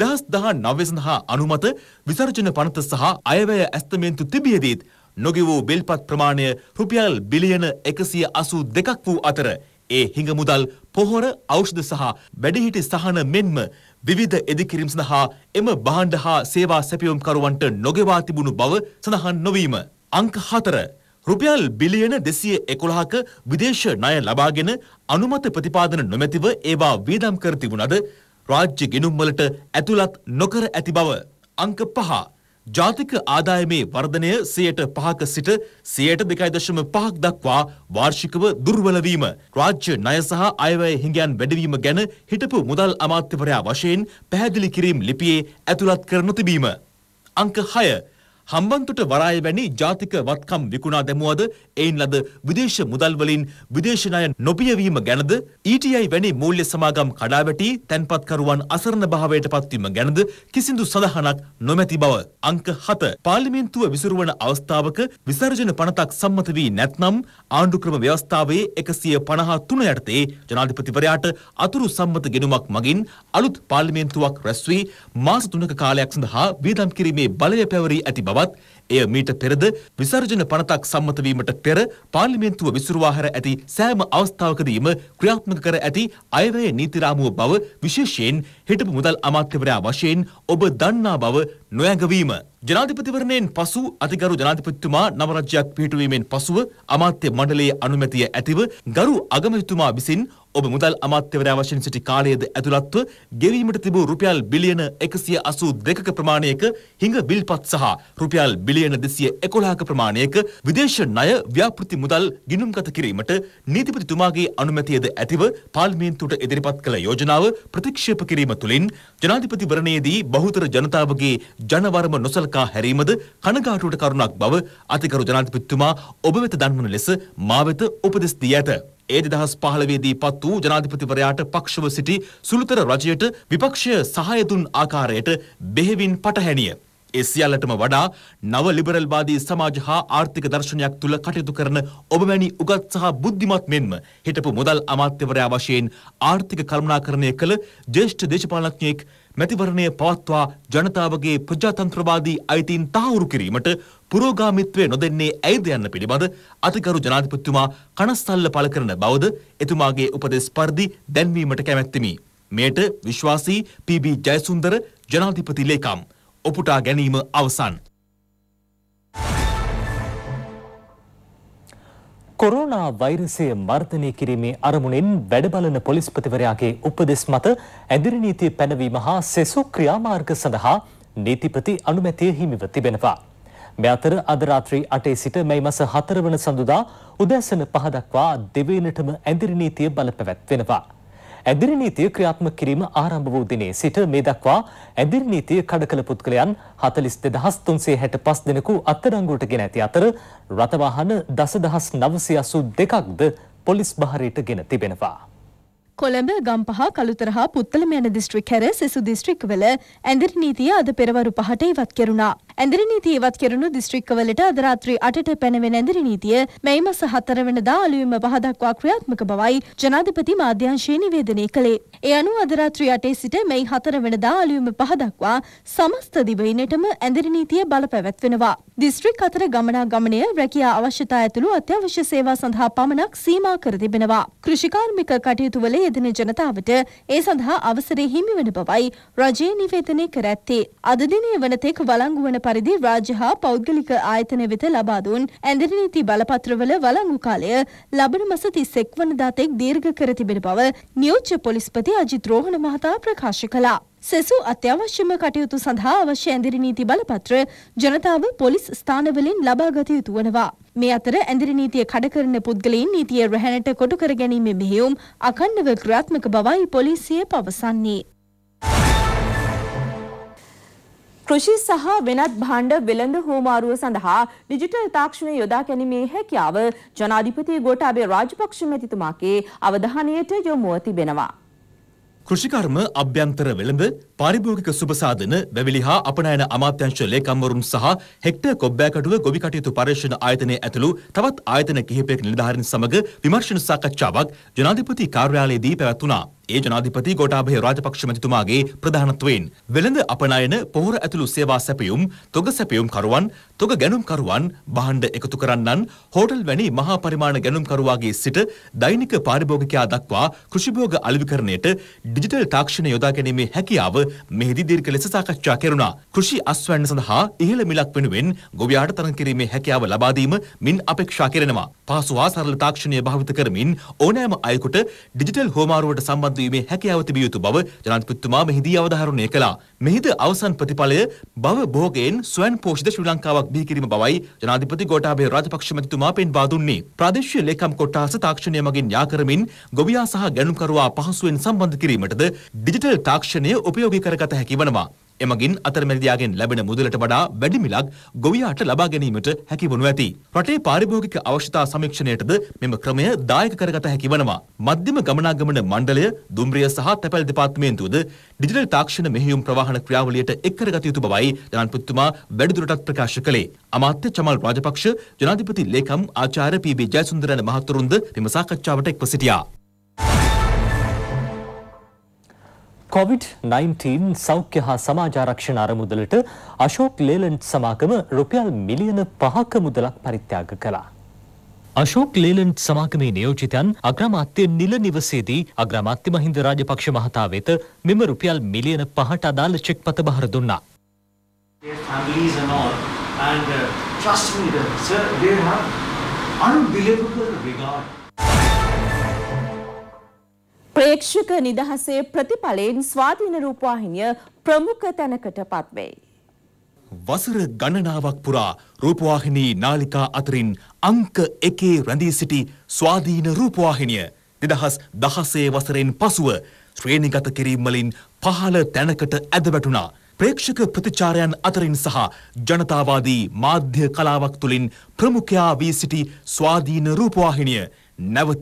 දෙදහස් දහ නව්‍ය සඳහා අනුමත විසර්ජන පනත සහ අයවැය ඇස්තමේන්තු තිබියදීත් නොගෙ වූ බෙල්පත් ප්‍රමාණය රුපියල් බිලියන එකසිය අසූ දෙකක් වූ අතර ඒ හිඟ මුදල් පොහොර ඖෂධ සහ වැඩිහිටි සහන මෙන්ම විවිධ එදිකිරීම් සඳහා එම භාණ්ඩ හා සේවා සැපයුම්කරුවන්ට නොගෙවා තිබුණු බව සඳහන් නොවීම. අංක හතර. රුපියල් බිලියන දෙසිය එකොළහක විදේශ ණය ලබාගෙන අනුමත ප්‍රතිපාදන නොමැතිව ඒවා වීදම් කර තිබුණද රාජ්‍ය ගෙනුම්වලට ඇතුළත් නොකර ඇති බව. අංක පහ ජාතික ආදායමේ වර්ධනය සයට පහක සිට සයට දෙකයි දශම පහක් දක්වා වාර්ෂිකව දුර්වලවීම. රාජ්‍ය නය සහ අයවය හිඟයන් වැඩවීම ගැන හිටපු මුදල් අමාත්‍යවරයා වශයෙන් පැහැදිලි කිරීම් ලිපියේ ඇතුළත් කරනු තිබීම. අංක හය හම්බන්තොට වරාය වැනි ජාතික වත්කම් විකුණා දැමුවද එයින් ලද විදේශ මුදල් වලින් විදේශ ණය නොපියවීම ගැනද ETI වැනි මූල්‍ය සමාගම් කඩාවැටි තැන්පත්කරුවන් අසරණ භාවයට පත්වීම ගැනද කිසිදු සඳහනක් නොමැති බව අංක 7 පාර්ලිමේන්තුව විසිරුවන අවස්ථාවක විසර්ජන පනතක් සම්මත වී නැත්නම් ආණ්ඩුක්‍රම ව්‍යවස්ථාවේ 153 යටතේ ජනාධිපතිවරයාට අතුරු සම්මත ගෙනුමක් මගින් අලුත් පාර්ලිමේන්තුවක් රැස් වී මාස 3ක කාලයක් සඳහා වියදම් කිරීමේ බලය පැවරී ඇති බව බවත් එය මීට පෙරද විසර්ජන පනතක් සම්මත වීමට පෙර පාර්ලිමේන්තුව විසුරුවා හැර ඇති සෑම අවස්ථාවකදීම ක්‍රියාත්මක කර ඇති අයවැය නීති රාමුව බව විශේෂයෙන් හිටපු මුදල් අමාත්‍යවරයා වශයෙන් ඔබ දන්නා බව නොයඟවීම. ජනාධිපතිවරණයෙන් පසු අතිගරු ජනාධිපතිතුමා නව රජ්‍යයක් පිහිටුවීමෙන් පසුව අමාත්‍ය මණ්ඩලයේ අනුමැතිය ඇතිව ගරු අගමැතිතුමා විසින් ඔබ මුදල් අමාත්‍යවරයා වශයෙන් සිටි කාලයේද ඇතුළත්ව ගෙවීමට තිබූ රුපියල් බිලියන 182ක ප්‍රමාණයක හිඟ බිල්පත් සහ රුපියල් බිලියන 211ක ප්‍රමාණයක විදේශ ණය ව්‍යාපෘති මුදල් ගිණුම්ගත කිරීමට නීතිපතිතුමාගේ අනුමැතියද ඇතිව පාර්ලිමේන්තුවට ඉදිරිපත් කළ යෝජනාව ප්‍රතික්ෂේප කිරීම තුළින් ජනාධිපතිවරණයේදී බහුතර ජනතාවගේ ජනවර්ම නොසලකා හැරීමද කනගාටුවට කරුණක් බව අතිකරු ජනාධිපතිතුමා ඔබ වෙත දන්වන ලෙස මා වෙත උපදෙස් දී ඇත. ඒ දෙදහස් පහළවේදී පත් වූ ජනාධිපතිවරයාට පක්ෂව සිටි සුළුතර රජයට විපක්ෂය සහය දුන් ආකාරයට බෙහෙවින් පටහැනිය. ඒ සියල්ලටම වඩා නව ලිබරල්වාදී සමාජ හා ආර්ථික දර්ශනයක් තුළ කටයුතු කරන ඔබමැනි උගත් සහ බුද්ධිමත් මෙන්ම හිටපු මුදල් අමාත්‍යවරයා වශයෙන් ආර්ථික කළමනාකරණය කළ ජ්‍යෙෂ්ඨ දේශපාලනඥයෙක් මැතිවරණය පවත්වා ජනතාවගේ ප්‍රජාතන්ත්‍රවාදී අයිතීන් තහවුරු කිරීමට පුරෝගාමිත්වය නොදෙන්නේ ඇයිද යන්න පිළිබඳ අතිකරු ජනාධිපතිතුමා කනස්සල්ල පළ කරන බවද එතුමාගේ උපදෙස් පරිදි දැන්වීමට කැමැත්තෙමි. මෙයට විශ්වාසී පීබී ජයසුන්දර ජනාධිපති ලේකම් ඔපුටා ගැනීම අවසන්. කොරෝනා වෛරසය මර්ධනය කිරීමේ අරමුණෙන් වැඩබලන පොලිස්පතිවරයාගේ උපදෙස් මත ඇදිරි නීතිය පැනවීම හා සෙසු ක්‍රියාමාර්ග සඳහා නීතිපති අනුමැතිය හිමිව තිබෙනවා. මෙ අතර අද රාත්‍රී 8 සිට මේ මාස 4 වන සඳුදා උදෑසන 5 දක්වා දෙවේනටම ඇදිරි නීතිය බලපැවැත්වෙනවා. ඇදිරි නීතිය ක්‍රියාත්මක කිරීම ආරම්භ වූ දිනේ සිට මේ දක්වා ඇදිරි නීතිය කඩකල පුද්ගලයන් 42365 දෙනෙකු අත්අඩංගුවට ගෙන ඇති අතර රථ වාහන 10982ක්ද පොලිස් බහරයට ගෙන තිබෙනවා. කොළඹ ගම්පහ කළුතර හා පුත්තලම යන දිස්ත්‍රික් හැර සෙසු දිස්ත්‍රික්වල ඇඳරි නීතිය අද පෙරවරු පහට ඉවත් කෙරුණා. ඇඳරි නීතිය ඉවත් කෙරුණු දිස්ත්‍රික්කවලට අද රාත්‍රී 8ට පැනවෙන ඇඳරි නීතිය මැයි මස 4 වෙනිදා අලුයම 5 දක්වා ක්‍රියාත්මක බවයි ජනාධිපති මාධ්‍යංශයේ නිවේදනය කළේ. ඒ අනුව අද රාත්‍රී 8 සිට මැයි 4 වෙනිදා අලුයම 5 දක්වා සමස්ත දිවයිනටම ඇඳරි නීතිය බලපැවැත්වෙනවා. දිස්ත්‍රික් අතර ගමනාගමනය රැකියා අවශ්‍යතා ඇතුළු අත්‍යවශ්‍ය සේවා සඳහා පමණක් සීමා කර තිබෙනවා. කෘෂිකාර්මික කටයුතුවල යෙදෙන ජනතාවට ඒ සඳහා අවසරය හිමි වන බවයි රජයේ නිවේදනය කර ඇත්තේ. අද දිනේ වනතෙක් වළංගු වන පරිදි රාජ්‍ය හා පෞද්ගලික ආයතන වෙත ලබා දුන් ඇඳරි නීති බලපත්‍රවල වළංගු කාලය ලබන මස 31 වනදා තෙක් දීර්ඝ කර තිබෙන බව නියෝජ්‍ය පොලිස්පති අජිත් රෝහණ මහතා ප්‍රකාශ කළා. සෙසු අත්‍යවශ්‍යම කටයුතු සඳහා අවශ්‍ය ඇඳිරි නීති බලපත්‍ර ජනතාව පොලිස් ස්ථානවලින් ලබා ගත යුතු වනවා. මේ අතර ඇඳිරි නීතිය කඩ කරන පුද්ගලයින් නීතිය රැහැනට කොටු කර ගැනීමේ මෙහෙයුම් අකණ්ඩව ක්‍රියාත්මක බවයි පොලිසිය පවසන්නේ. කෘෂි සහ වෙනත් භාණ්ඩ වෙළඳ හෝමාරුව සඳහා ඩිජිටල් තාක්ෂණය යොදා ගැනීමේ හැකියාව ජනාධිපති ගෝඨාභය රාජපක්ෂ මැතිතුමාගේ අවධානයට යොමුව තිබෙනවා. කෘෂිකර්ම අභ්‍යන්තර වෙළඳ පාරිභෝගික සුබසාධන වැවිලි හා අපනයන අමාත්‍යංශ ලේකම්වරුන් සහ හෙක්ටර් කොබ්බෑකටුව ගොවි කටයුතු පර්යේෂණ ආයතනයේ ඇතුළු තවත් ආයතන කිහිපයක නිලධාරීන් සමග විමර්ශන සාකච්ඡාවක් ජනාධිපති කාර්යාලයේදී පැවැත්වුණා. ඒ ජනාධිපති ගෝඨාභය රාජපක්ෂ මැතිතුමාගේ ප්‍රධානත්වයෙන් වෙළඳ අපනයන පොහොර ඇතුළු සේවා සැපයුම්, තොග සැපයුම් කරුවන්, තොග ගැනුම් කරුවන්, භාණ්ඩ එකතු කරන්නන්, හෝටල් වැනි මහා පරිමාණ ගැනුම් කරුවාගේ සිට දෛනික පාරිභෝගිකයා දක්වා කෘෂිභෝග අලෙවිකරණයට ඩිජිටල් තාක්ෂණ යොදා ගැනීමේ හැකියාව මෙහිදී දීර්ඝ ලෙස සාකච්ඡා කෙරුණා. කෘෂි අස්වැන්න සඳහා ඉහළ මිලක් වෙනුවෙන් ගොවියාට තරඟ කිරීමේ හැකියාව ලබා දීම මින් අපේක්ෂා කෙරෙනවා. පහසු හා සරල තාක්ෂණය භාවිත කරමින් ඕනෑම අයෙකුට ඩිජිටල් හෝමාරුවට සම්බන්ධ වීමේ හැකියාව තිබිය යුතු බව ජනාධිපතිතුමා මෙහිදී අවධාරණය කළා. මෙහිද අවසන් ප්‍රතිඵලය බව භෝගයෙන් ස්වයං පෝෂිත ශ්‍රී ලංකාවක් බිහි කිරීම බවයි ජනාධිපති ගෝඨාභය රාජපක්ෂ මැතිතුමා පෙන්වා දුන්නේ. ප්‍රාදේශීය ලේකම් කොට්ටාස තාක්ෂණය මගින් යා කරමින් ගොවියා සහ ගැණුම්කරුවා පහසුවෙන් සම්බන්ධ කිරීමටද ඩිජිටල් තාක්ෂණය උපයෝගී උපයෝගී කරගත හැකි වනවා. එමගින් අතරමැදියාගෙන් ලැබෙන මුදලට වඩා වැඩි මිලක් ගොවියාට ලබා ගැනීමට හැකි වනු ඇති. රටේ පාරිභෝගික අවශ්‍යතා සමීක්ෂණයටද මෙම ක්‍රමය දායක කරගත හැකි වනවා. මධ්‍යම ගමනාගමන මණ්ඩලය දුම්රිය සහ තැපැල් දෙපාර්තමේන්තුවද ඩිජිටල් තාක්ෂණ මෙහෙයුම් ප්‍රවාහන ක්‍රියාවලියට එක් කරගත යුතු බවයි ජනාධිපතිතුමා වැඩිදුරටත් ප්‍රකාශ කළේ. අමාත්‍ය චමල් රාජපක්ෂ ජනාධිපති ලේකම් ආචාර්ය පී.බී. ජයසුන්දරයන් මහතුරුන්ද මෙම සාකච්ඡාවට එක්ව සිටියා. කොවිඩ්-19 සෞඛ්‍ය හා සමාජ ආරක්ෂණ අරමුදලට අශෝක් ලේලන්ඩ් සමාගම රුපියල් මිලියන 5ක මුදලක් පරිත්‍යාග කළා. අශෝක් ලේලන්ඩ් සමාගමේ නියෝජිතයන් අග්‍රාමාත්‍ය නිල නිවසේදී අග්‍රාමාත්‍ය මහින්ද රාජපක්ෂ මහතා වෙත මෙම රුපියල් මිලියන 5ට අදාළ චෙක්පත බහර දුන්නා. And uh, trust me, sir, they have unbelievable regard. ප්‍රේක්ෂක නිදහසේ ප්‍රතිඵලයෙන් ස්වාධීන රූපවාහිනිය ප්‍රමුඛ තැනකට පත්වෙයි. වසර ගණනාවක් පුරා රූපවාහිනී නාලිකා අතරින් අංක එකේ රැඳී සිටි ස්වාධීන රූපවාහිනිය දෙදහස් දහසේ වසරෙන් පසුව ශ්‍රේණිගත කිරීම්වලින් පහළ තැනකට ඇදවැටුණා. ප්‍රේක්ෂක ප්‍රතිචාරයන් අතරින් සහ ජනතාවාදී මාධ්‍ය කලාවක් තුළින් ප්‍රමුඛයා වී සිටි ස්වාධීන රූපවාහිනිය නැවත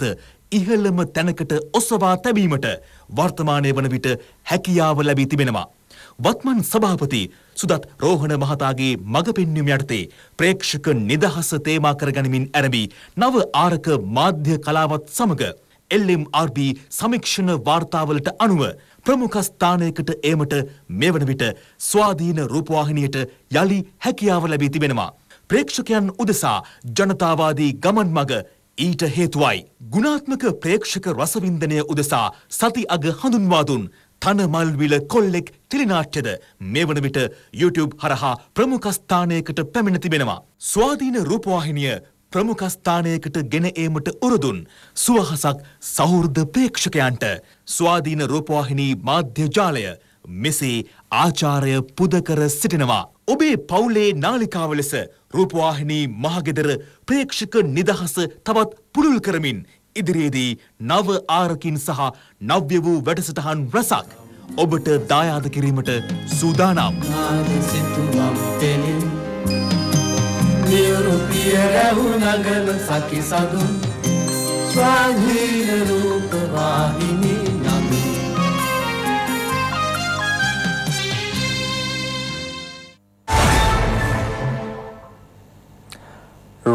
ඉහළම තැනකට ඔසවා තැබීමට වර්තමානය වන විට හැකියාව ලැබී තිබෙනවා. වත්මන් සභාපති සුදත් රෝහණ මහතාගේ මඟ පෙන්වීම යටතේ ප්‍රේක්ෂක නිදහස තේමා කරගනිමින් ඇරඹී නව ආරක මාධ්‍ය කලාවත් සමග LMRB සමීක්ෂණ වාර්තාවලට අනුව ප්‍රමුඛ ස්ථානයකට ඒමට මෙවන විට ස්වාධීන රූපවාහිනියට යළි හැකියාව ලැබී තිබෙනවා. ප්‍රේක්ෂකයන් උදෙසා ජනතාවාදී ගමන් මග ඊට හේතුවයි ගුණාත්මක ප්‍රේක්ෂක රසවින්දනය උදෙසා සති අග හඳුන්වා දුන් තනමල්විල කොල්ලෙක් ටෙලිනාට්‍යද මේ වන විට YouTube හරහා ප්‍රමුඛස්ථානයකට පැමිණ තිබෙනවා. ස්වාධීන රූපවාහිනිය ප්‍රමුඛස්ථානයකට ගෙන ඒමට උරදුන් සුවහසක් සහෘද ප්‍රේක්ෂකයන්ට ස්වාධීන රූපවාහිනී මාධ්‍ය ජාලය මෙසේ ආචාරය පුදකර සිටිනවා. ඔබේ පවුලේ නාලිකාව ලෙස රූපවාහිනී මහගෙදර ප්‍රේක්ෂක නිදහස තවත් පුළුල් කරමින් ඉදිරියේදී නව ආරකින් සහ නව්‍ය වූ වැඩසටහන් රසක් ඔබට දායාද කිරීමට සූදානම්. සකි සඳු ස්වාධීන රූපවාහිනී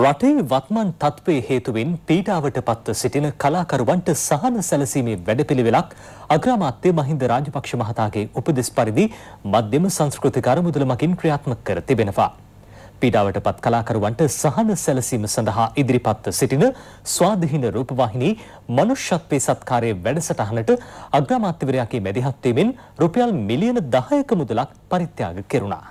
රටේ වත්මන් තත්ත්වයේ හේතුවෙන් පීඩාවට පත්ව සිටින කලාකරුවන්ට සහන සැලසීමේ වැඩපිළිවෙලක් අග්‍රාමාත්‍ය මහින්ද රාජපක්ෂ මහතාගේ උපදෙස් පරිදි මධ්‍යම සංස්කෘතික අරමුදල මගින් ක්‍රියාත්මක කර තිබෙනවා. පීඩාවට පත් කලාකරුවන්ට සහන සැලසීම සඳහා ඉදිරිපත්ව සිටින ස්වාධීන රූපවාහිනී මනුෂ්‍යත්වයේ සත්කාරයේ වැඩසටහනට අග්‍රාමාත්‍යවරයාගේ මැදිහත්වීමෙන් රුපියල් මිලියන 10ක මුදලක් පරිත්‍යාග කෙරුණා.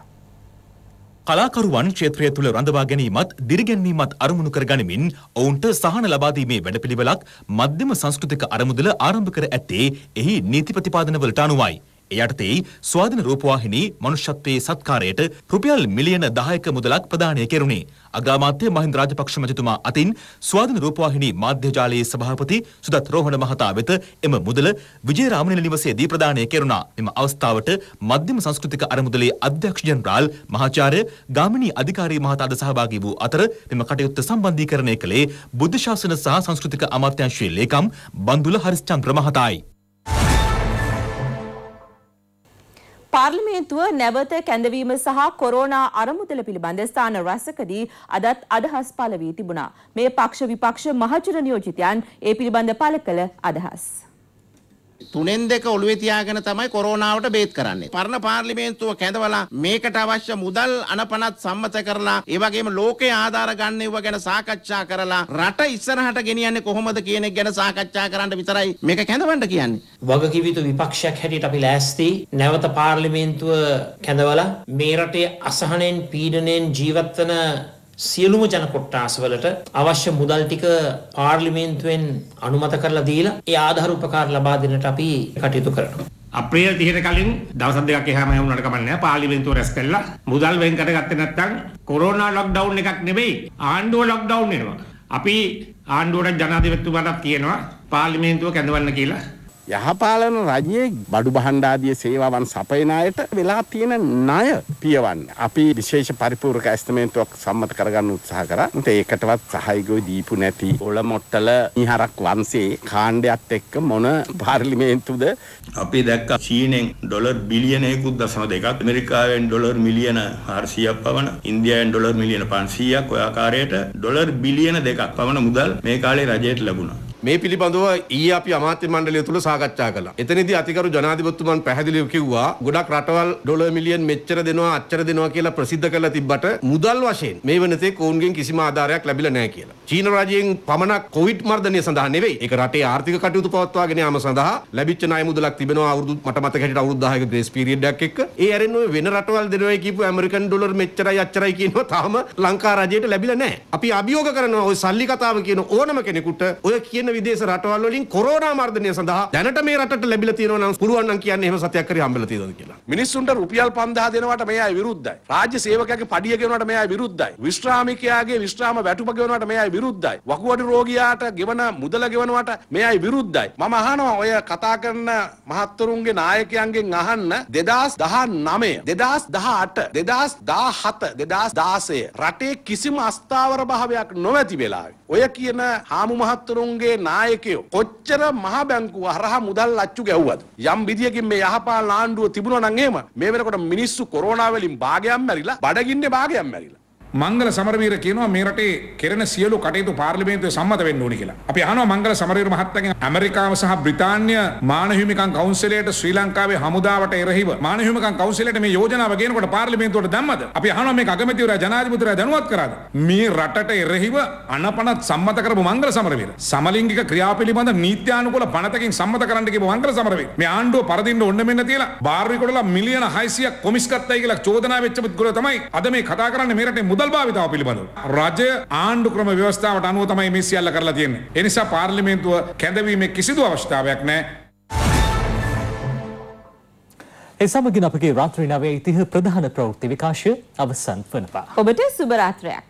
කලාකරුවන් ක්ෂේත්‍රය තුළ රඳවා ගැනීමත් දිරිගැන්වීමත් අරමුණු කර ගනිමින් ඔවුන්ට සහන ලබාදීමේ වැඩපිළිවෙලක් මධ්‍යම සංස්කෘතික අරමුදල ආරම්භ කර ඇත්තේ එහි නීති ප්‍රතිපාදනවලට අනුවයි. එයටතෙයි ස්වාධින රූපවාහිනී මනුෂ්‍යත්වයේ සත්කාරයට රුපියල් මිලියන 10ක මුදලක් ප්‍රදානය කෙරුණේ. අගාමාත්‍ය මහින්ද රාජපක්ෂ මැතිතුමා අතින් ස්වාධින රූපවාහිනී මාධ්‍ය ජාලයේ සභාපති සුදත් රෝහණ මහතා වෙත එම මුදල විජේරාමනිල නිවසේදී ප්‍රදානය කෙරුණා. එම අවස්ථාවට මධ්‍යම සංස්කෘතික අරමුදලේ අධ්‍යක්ෂ ජනරාල් මහාචාර්ය ගාමිණී අධිකාරී මහතාද සහභාගී වූ අතර මෙම කටයුත්ත සම්බන්ධීකරණය කළේ බුද්ධ ශාසන සහ සංස්කෘතික අමාත්‍යාංශයේ ලේකම් බන්දුල හරිස්චන්ද්‍ර මහතායි. පාර්ලිමේන්තුව නැවත කැඳවීම සහ කොරෝනා අරමුදල පිළිබඳ ස්ථාන රැසකදී අදත් අදහස් පළ වී තිබුණා. මේ පක්ෂ විපක්ෂ මහජන නියෝජිතයන් ඒ පිළිබඳ පළ කළ අදහස්. තුනෙන් දෙක ඔළුවේ තියාගෙන තමයි කොරෝනාවට බේත් කරන්නේ. පරණ පාර්ලිමේන්තුව කැඳවලා මේකට අවශ්‍ය මුදල් අනපනත් සම්මත කරලා ඒ වගේම ලෝකයේ ආධාර ගන්න ඒවා ගැන සාකච්ඡා කරලා රට ඉස්සරහට ගෙනියන්නේ කොහොමද කියන එක ගැන සාකච්ඡා කරන්න විතරයි මේක කැඳවන්න කියන්නේ. වගකීම් යුතු විපක්ෂයක් හැටියට අපි ලෑස්ති නැවත පාර්ලිමේන්තුව කැඳවලා මේ රටේ අසහනෙන් පීඩනෙන් ජීවත් වන සියලුම ජන කොට්ටාස්වලට අවශ්‍ය මුදල් ටික පාර්ලිමේන්තුවෙන් අනුමත කරලා දීලා ඒ ආධාර උපකාර ලබා දෙන්නට අපි කටයුතු කරනවා. අප්‍රේල් 30ට කලින් දවස් දෙකක් එහාම යමුණාට කමක් නැහැ. පාර්ලිමේන්තුව රැස් කළා. මුදල් වෙන් කරගත්තේ නැත්නම් කොරෝනා ලොක්ඩවුන් එකක් නෙවෙයි ආණ්ඩුව ලොක්ඩවුන් වෙනවා. අපි ආණ්ඩුවට ජනාධිපතිතුමාට කියනවා පාර්ලිමේන්තුව කැඳවන්න කියලා. යහපාලන රජයේ බඩු බහණ්ඩාදිය සේවාවන් සපයන අයට වෙලා තියෙන ණය පියවන්න. අපි විශේෂ පරිපූර්ණක ඇස්තමේන්තුවක් සම්මත කරගන්න උත්සාහ කරා. ඒකටවත් සහායකයෝ දීපු නැති ඔල මොට්ටල නිහරක් වංශේ කාණ්ඩයත් එක්ක මොන පාර්ලිමේන්තුද අපි දැක්ක චීනෙන් ඩොලර් බිලියනයකුත් දශම දෙකක් ඇමරිකාවෙන් ඩොලර් මිලියන 400ක් පවන ඉන්දියාවෙන් ඩොලර් මිලියන 500ක් ඔය ආකාරයට ඩොලර් බිලියන දෙකක් පවන මුදල් මේ කාලේ රජයට ලැබුණා. මේ පිළිබඳව ඊයේ අපි අමාත්‍ය මණ්ඩලය තුල සාකච්ඡා කළා. එතනදී අතිගරු ජනාධිපතිතුමන් පැහැදිලිව කිව්වා ගොඩක් රටවල් ඩොලර් මිලියන් මෙච්චර දෙනවා අච්චර දෙනවා කියලා ප්‍රසිද්ධ කරලා තිබ්බට මුදල් වශයෙන් මේ වෙනතේ කෝන්ගෙන් කිසිම ආධාරයක් ලැබිලා නැහැ කියලා. චීන රජයෙන් පමණක් කොවිඩ් මර්ධනය සඳහා නෙවෙයි. ඒක රටේ ආර්ථික කටයුතු පවත්වාගෙන යාම සඳහා ලැබිච්ච ණය මුදලක් තිබෙනවා අවුරුදු මට මතක හැටියට අවුරුදු 10ක ග්‍රේස් පීරියඩ් එකක් එක්ක. ඒ ඇරෙන්න ඔය වෙන රටවල් දෙනවයි කියපු ඇමරිකන් ඩොලර් මෙච්චරයි අච්චරයි කියනවා තාම ලංකා රජයට ලැබිලා නැහැ. අපි අභියෝග කරනවා ඔය සල්ලි කතාව කියන ඕනම කෙනෙකුට ඔය කියන විදේශ රටවල් වලින් කොරෝනා මර්ධනය සඳහා දැනට මේ රටට ලැබිලා තියෙනවා නම් පුළුවන් නම් කියන්නේ එහෙම සතයක් කරේ හම්බෙලා තියෙනවද කියලා. මිනිස්සුන්ට රුපියල් 5000 දෙනවට මේ අය විරුද්ධයි. රාජ්‍ය සේවකයාගේ පඩිය ගෙවනවට මේ අය විරුද්ධයි. විශ්‍රාමිකයාගේ විශ්‍රාම වැටුප ගෙවනවට මේ අය විරුද්ධයි. වකුගඩු රෝගියාට ගෙවන මුදල ගෙවනවට මේ අය විරුද්ධයි. මම අහනවා ඔය කතා කරන මහත්තුරුන්ගේ නායකයන්ගෙන් අහන්න 2019 2018 2017 2016 රටේ කිසිම අස්ථාවර භාවයක් නොමැති වෙලාවේ ඔය කියන හාමු මහත්තුරුන්ගේ නායකයෝ කොච්චර මහ බැංකුව හරහා මුදල් අච්චු ගැව්වද යම් විදියකින් මේ යහපාලන ආණ්ඩුව තිබුණා නම් එහෙම මේ වෙනකොට මිනිස්සු කොරෝනා වලින් භාගයක් මැරිලා බඩගින්නේ භාගයක් මැරිලා මංගල සමරවීර කියනවා මේ රටේ කෙරෙන සියලු කටයුතු පාර්ලිමේන්තුවේ සම්මත වෙන්න ඕනි කියලා. අපි අහනවා මංගල සමරවීර මහත්තයාගෙන් ඇමරිකාව සහ බ්‍රිතාන්‍ය මානවහිමිකම් කවුන්සිලයට ශ්‍රී ලංකාවේ හමුදාවට එරෙහිව මානවහිමිකම් කවුන්සිලයට මේ යෝජනාව ගේනකොට පාර්ලිමේන්තුවට දැම්මද? අපි අහනවා මේක අගමැතිවරයා ජනාධිපතිවරයා දැනුවත් කරාද? මේ රටට එරෙහිව අනපනත් සම්මත කරපු මංගල සමරවීර සමලිංගික ක්‍රියා පිළිබඳ නීත්‍යානුකූල පනතකින් සම්මත කරන්න කියපු මංගල සමරවීර මේ ආණ්ඩුව පරදින්න ඔන්න මෙන්න තියලා බාර්විකොඩලා මිලියන 600ක් කොමිස් ගත්තයි කියලා චෝදනා වෙච්ච පුද්ගලයා තමයි අද මේ කතා කරන්නේ මේ රටේ මුදල් මුදල් භාවිතාව පිළිබඳව. රජය ආණ්ඩු ක්‍රම ව්‍යවස්ථාවට අනුව තමයි මේ සියල්ල කරලා තියෙන්නේ. ඒ නිසා පාර්ලිමේන්තුව කැඳවීමේ කිසිදු අවශ්‍යතාවයක් නැහැ. ඒ සමගින් අපගේ රාත්‍රී නවයේ ඉතිහ ප්‍රධාන ප්‍රවෘත්ති විකාශය අවසන් වනවා. ඔබට සුබ රාත්‍රයක්.